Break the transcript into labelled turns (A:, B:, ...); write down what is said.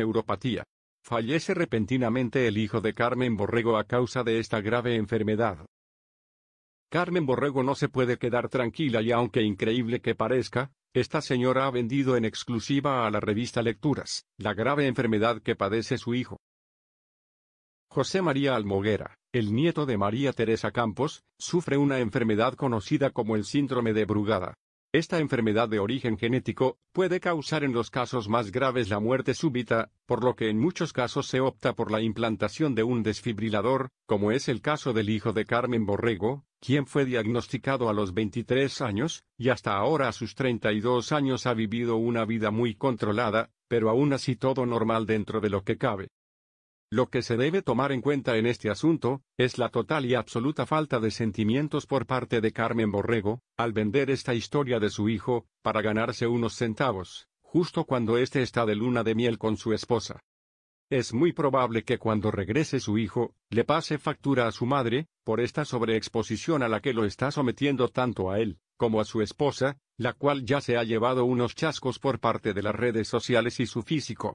A: neuropatía. Fallece repentinamente el hijo de Carmen Borrego a causa de esta grave enfermedad. Carmen Borrego no se puede quedar tranquila y aunque increíble que parezca, esta señora ha vendido en exclusiva a la revista Lecturas, la grave enfermedad que padece su hijo. José María Almoguera, el nieto de María Teresa Campos, sufre una enfermedad conocida como el síndrome de Brugada. Esta enfermedad de origen genético puede causar en los casos más graves la muerte súbita, por lo que en muchos casos se opta por la implantación de un desfibrilador, como es el caso del hijo de Carmen Borrego, quien fue diagnosticado a los 23 años, y hasta ahora a sus 32 años ha vivido una vida muy controlada, pero aún así todo normal dentro de lo que cabe. Lo que se debe tomar en cuenta en este asunto, es la total y absoluta falta de sentimientos por parte de Carmen Borrego, al vender esta historia de su hijo, para ganarse unos centavos, justo cuando éste está de luna de miel con su esposa. Es muy probable que cuando regrese su hijo, le pase factura a su madre, por esta sobreexposición a la que lo está sometiendo tanto a él, como a su esposa, la cual ya se ha llevado unos chascos por parte de las redes sociales y su físico.